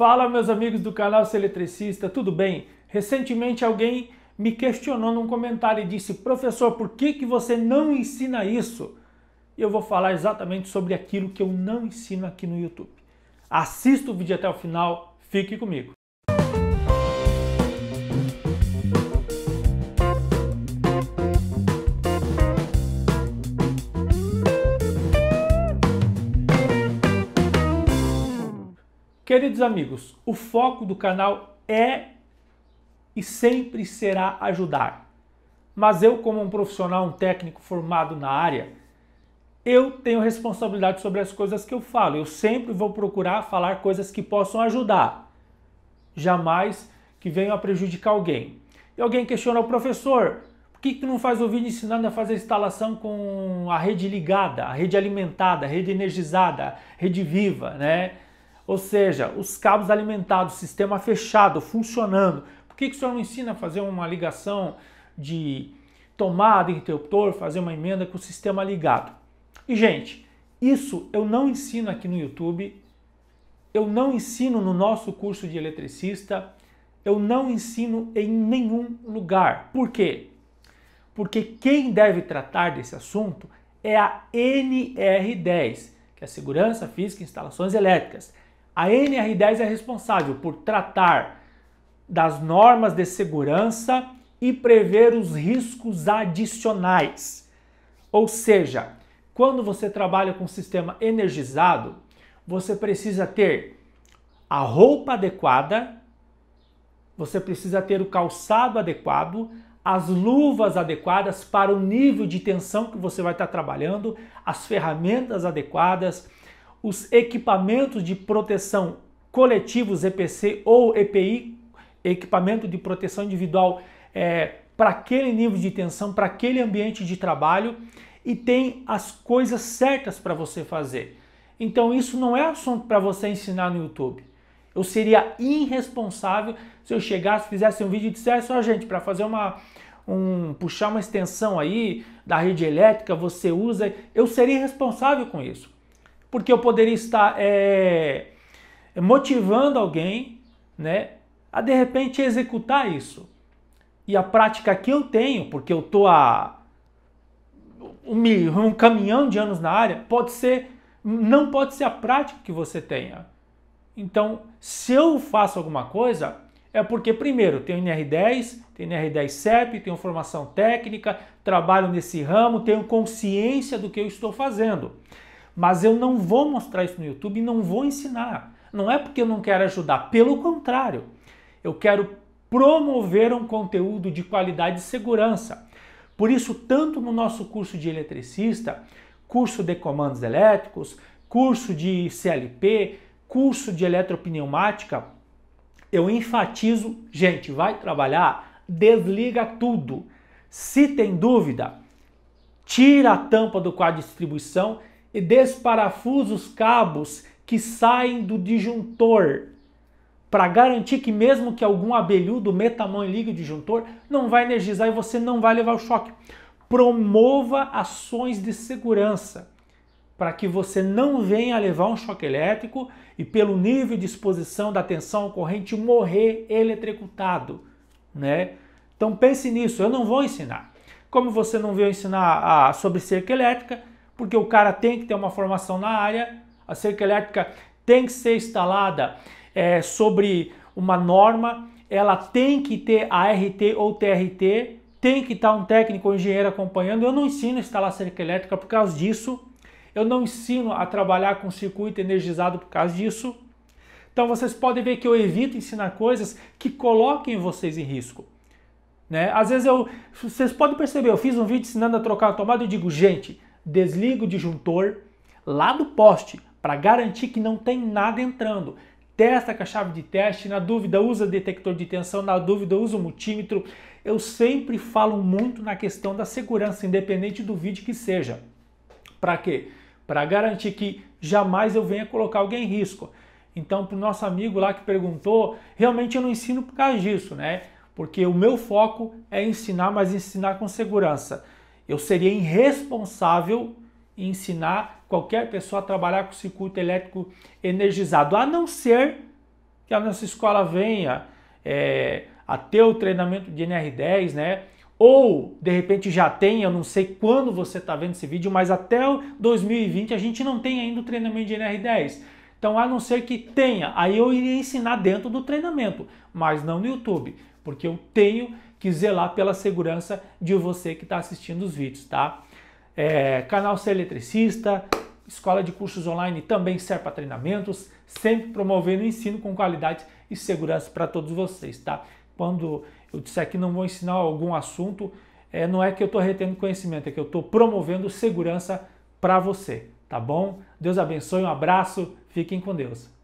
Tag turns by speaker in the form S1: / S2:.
S1: Fala meus amigos do canal Seletricista, tudo bem? Recentemente alguém me questionou num comentário e disse: "Professor, por que que você não ensina isso?" E eu vou falar exatamente sobre aquilo que eu não ensino aqui no YouTube. Assista o vídeo até o final, fique comigo. Queridos amigos, o foco do canal é e sempre será ajudar. Mas eu, como um profissional, um técnico formado na área, eu tenho responsabilidade sobre as coisas que eu falo. Eu sempre vou procurar falar coisas que possam ajudar, jamais que venham a prejudicar alguém. E alguém questiona o professor: por que, que tu não faz o vídeo ensinando a fazer a instalação com a rede ligada, a rede alimentada, a rede energizada, a rede viva, né? Ou seja, os cabos alimentados, sistema fechado, funcionando. Por que, que o senhor não ensina a fazer uma ligação de tomada, interruptor, fazer uma emenda com o sistema ligado? E, gente, isso eu não ensino aqui no YouTube, eu não ensino no nosso curso de eletricista, eu não ensino em nenhum lugar. Por quê? Porque quem deve tratar desse assunto é a NR10, que é a Segurança Física e Instalações Elétricas. A NR10 é responsável por tratar das normas de segurança e prever os riscos adicionais. Ou seja, quando você trabalha com um sistema energizado, você precisa ter a roupa adequada, você precisa ter o calçado adequado, as luvas adequadas para o nível de tensão que você vai estar trabalhando, as ferramentas adequadas, os equipamentos de proteção coletivos EPC ou EPI, equipamento de proteção individual é, para aquele nível de tensão, para aquele ambiente de trabalho e tem as coisas certas para você fazer. Então isso não é assunto para você ensinar no YouTube. Eu seria irresponsável se eu chegasse, fizesse um vídeo e dissesse, ó oh, gente, para fazer uma, um, puxar uma extensão aí da rede elétrica, você usa. Eu seria irresponsável com isso porque eu poderia estar é, motivando alguém né, a de repente executar isso. E a prática que eu tenho, porque eu estou há um, um caminhão de anos na área, pode ser, não pode ser a prática que você tenha. Então, se eu faço alguma coisa, é porque, primeiro, tenho NR10, tenho NR10 CEP, tenho formação técnica, trabalho nesse ramo, tenho consciência do que eu estou fazendo. Mas eu não vou mostrar isso no YouTube e não vou ensinar. Não é porque eu não quero ajudar, pelo contrário, eu quero promover um conteúdo de qualidade e segurança. Por isso, tanto no nosso curso de eletricista, curso de comandos elétricos, curso de CLP, curso de eletropneumática, eu enfatizo, gente, vai trabalhar, desliga tudo. Se tem dúvida, tira a tampa do quadro de distribuição e desparafusa os cabos que saem do disjuntor para garantir que mesmo que algum abelhudo meta a mão e ligue o disjuntor, não vai energizar e você não vai levar o choque. Promova ações de segurança para que você não venha levar um choque elétrico e pelo nível de exposição da tensão corrente morrer eletrocutado, né? Então pense nisso, eu não vou ensinar. Como você não veio ensinar a, sobre cerca elétrica, porque o cara tem que ter uma formação na área, a cerca elétrica tem que ser instalada é, sobre uma norma, ela tem que ter ART ou TRT, tem que estar um técnico ou engenheiro acompanhando. Eu não ensino a instalar cerca elétrica por causa disso, eu não ensino a trabalhar com circuito energizado por causa disso. Então vocês podem ver que eu evito ensinar coisas que coloquem vocês em risco. Né? Às vezes eu, vocês podem perceber, eu fiz um vídeo ensinando a trocar a tomada e digo, gente, desligo o disjuntor lá do poste para garantir que não tem nada entrando. Testa com a chave de teste, na dúvida usa detector de tensão, na dúvida usa o multímetro. Eu sempre falo muito na questão da segurança, independente do vídeo que seja. Para quê? Para garantir que jamais eu venha colocar alguém em risco. Então, para o nosso amigo lá que perguntou, realmente eu não ensino por causa disso, né? Porque o meu foco é ensinar, mas ensinar com segurança eu seria irresponsável em ensinar qualquer pessoa a trabalhar com circuito elétrico energizado, a não ser que a nossa escola venha é, a ter o treinamento de NR10, né? Ou de repente já tem, eu não sei quando você está vendo esse vídeo, mas até 2020 a gente não tem ainda o treinamento de NR10. Então, a não ser que tenha, aí eu iria ensinar dentro do treinamento, mas não no YouTube, porque eu tenho que zelar pela segurança de você que está assistindo os vídeos, tá? É, canal Ser Eletricista, escola de cursos online também serve para treinamentos, sempre promovendo ensino com qualidade e segurança para todos vocês, tá? Quando eu disser que não vou ensinar algum assunto, é, não é que eu estou retendo conhecimento, é que eu estou promovendo segurança para você, tá bom? Deus abençoe, um abraço, fiquem com Deus.